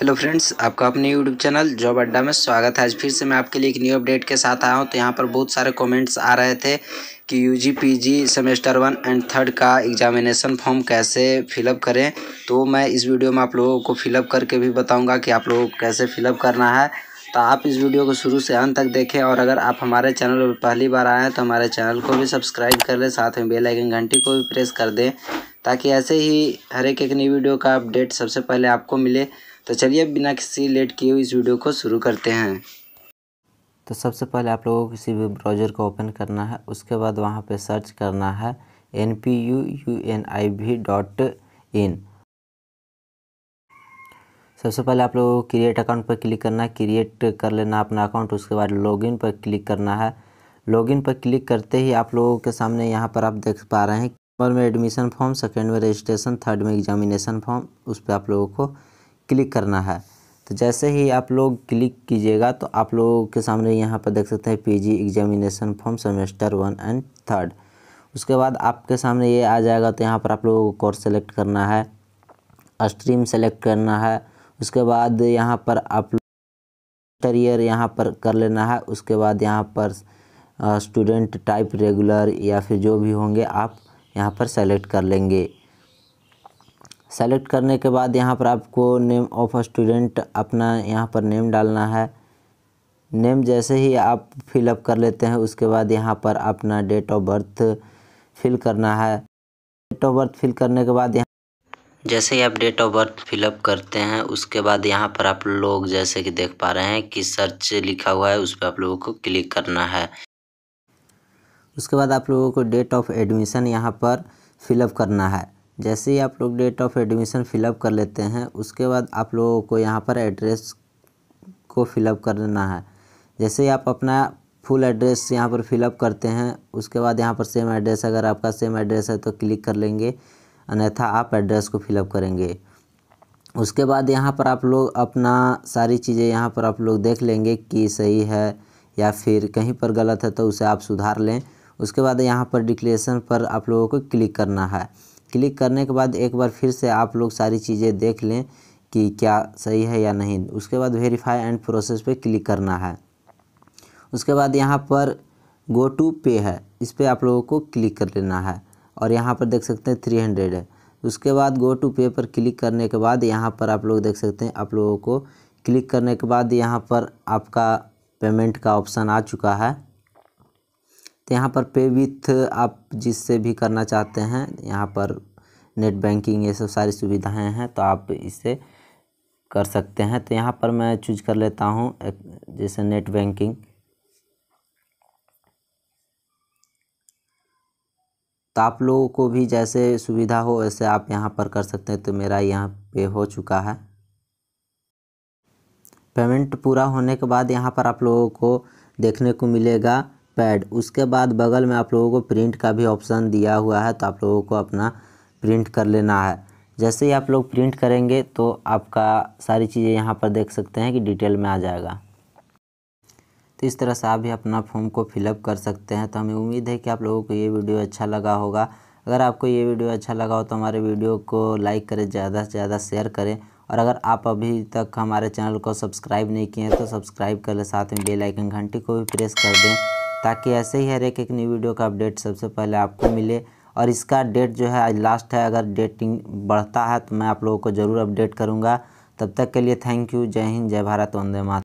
hello friends आपका अपने YouTube channel job अड्डा में स्वागत है आज फिर से मैं आपके लिए एक न्यू अपडेट के साथ आया हूं तो यहां पर बहुत सारे कमेंट्स आ रहे थे कि UG PG semester one and third का एग्जामिनेशन फॉर्म कैसे फिलअप करें तो मैं इस वीडियो में आप लोगों को फिलअप करके भी बताऊँगा कि आप लोगों को कैसे फिलअप करना है तो आप इस वीडियो को शुरू से अंत तक देखें और अगर आप हमारे चैनल पर पहली बार आएँ तो हमारे चैनल को भी सब्सक्राइब कर लें साथ में बेलाइकन घंटी को भी प्रेस कर दें ताकि ऐसे ही हर एक एक नई वीडियो का अपडेट सबसे पहले आपको मिले तो चलिए बिना किसी लेट किए इस वीडियो को शुरू करते हैं तो सबसे पहले आप लोगों को किसी भी ब्राउज़र को ओपन करना है उसके बाद वहाँ पर सर्च करना है N P U U N I V dot in सबसे पहले आप लोगों को क्रिएट अकाउंट पर क्लिक करना है क्रिएट कर लेना अपना अकाउंट उसके बाद लॉगिन पर क्लिक करना है लॉगिन पर क्लिक करते ही आप लोगों के सामने यहाँ पर आप देख पा रहे हैं नंबर में एडमिशन फॉर्म सेकेंड में रजिस्ट्रेशन थर्ड में एग्जामिनेशन फॉर्म उस पर आप लोगों को क्लिक करना है तो जैसे ही आप लोग क्लिक कीजिएगा तो आप लोगों के सामने यहाँ पर देख सकते हैं PG examination form semester one and third उसके बाद आपके सामने ये आ जाएगा तो यहाँ पर आप लोगों को कोर्स सेलेक्ट करना है स्ट्रीम सेलेक्ट करना है उसके बाद यहाँ पर आप ईयर यहाँ पर कर लेना है उसके बाद यहाँ पर स्टूडेंट टाइप रेगुलर या फिर जो भी होंगे आप यहाँ पर सेलेक्ट कर लेंगे सेलेक्ट करने के बाद यहाँ पर आपको नेम ऑफ स्टूडेंट अपना यहाँ पर नेम डालना है नेम जैसे ही आप फिलअप कर लेते हैं उसके बाद यहाँ पर अपना डेट ऑफ बर्थ फिल करना है डेट ऑफ बर्थ फिल करने के बाद यहाँ जैसे ही आप डेट ऑफ बर्थ फिलअप करते हैं उसके बाद यहाँ पर आप लोग जैसे कि देख पा रहे हैं कि सर्च लिखा हुआ है उस पर आप लोगों को क्लिक करना है उसके बाद आप लोगों को डेट ऑफ एडमिशन यहाँ पर फिलअप करना है जैसे ही आप लोग डेट ऑफ एडमिशन फिलअप कर लेते हैं उसके बाद आप लोगों को यहाँ पर एड्रेस को फिलअप करना है जैसे ही आप अपना फुल एड्रेस यहाँ पर फिलअप करते हैं उसके बाद यहाँ पर सेम एड्रेस अगर आपका सेम एड्रेस है तो क्लिक कर लेंगे अन्यथा आप एड्रेस को फिलअप करेंगे उसके बाद यहाँ पर आप लोग अपना सारी चीज़ें यहाँ पर आप लोग देख लेंगे कि सही है या फिर कहीं पर गलत है तो उसे आप सुधार लें उसके बाद यहाँ पर डिक्लेरेशन पर आप लोगों को क्लिक करना है क्लिक करने के बाद एक बार फिर से आप लोग सारी चीज़ें देख लें कि क्या सही है या नहीं उसके बाद वेरीफाई एंड प्रोसेस पे क्लिक करना है उसके बाद यहाँ पर गो टू पे है इस पर आप लोगों को क्लिक कर लेना है और यहाँ पर देख सकते हैं थ्री हंड्रेड है उसके बाद गो टू पे पर क्लिक करने के बाद यहाँ पर आप लोग देख सकते हैं आप लोगों को क्लिक करने के बाद यहाँ पर आपका पेमेंट का ऑप्शन आ चुका है तो यहाँ पर पे विथ आप जिससे भी करना चाहते हैं यहाँ पर नेट बैंकिंग ये सब सारी सुविधाएं हैं तो आप इसे कर सकते हैं तो यहाँ पर मैं चूज कर लेता हूँ जैसे नेट बैंकिंग तो आप लोगों को भी जैसे सुविधा हो वैसे आप यहाँ पर कर सकते हैं तो मेरा यहाँ पे हो चुका है पेमेंट पूरा होने के बाद यहाँ पर आप लोगों को देखने को मिलेगा पैड उसके बाद बगल में आप लोगों को प्रिंट का भी ऑप्शन दिया हुआ है तो आप लोगों को अपना प्रिंट कर लेना है जैसे ही आप लोग प्रिंट करेंगे तो आपका सारी चीज़ें यहाँ पर देख सकते हैं कि डिटेल में आ जाएगा तो इस तरह से आप भी अपना फॉर्म को फिलअप कर सकते हैं तो हमें उम्मीद है कि आप लोगों को ये वीडियो अच्छा लगा होगा अगर आपको ये वीडियो अच्छा लगा हो तो हमारे वीडियो को लाइक करें ज़्यादा से ज़्यादा शेयर करें और अगर आप अभी तक हमारे चैनल को सब्सक्राइब नहीं किए हैं तो सब्सक्राइब कर लें साथ में बेल आइकन घंटी को भी प्रेस कर दें ताकि ऐसे ही हर एक एक न्यू वीडियो का अपडेट सबसे पहले आपको मिले और इसका डेट जो है लास्ट है अगर डेटिंग बढ़ता है तो मैं आप लोगों को ज़रूर अपडेट करूँगा तब तक के लिए थैंक यू जय हिंद जय भारत वंदे मात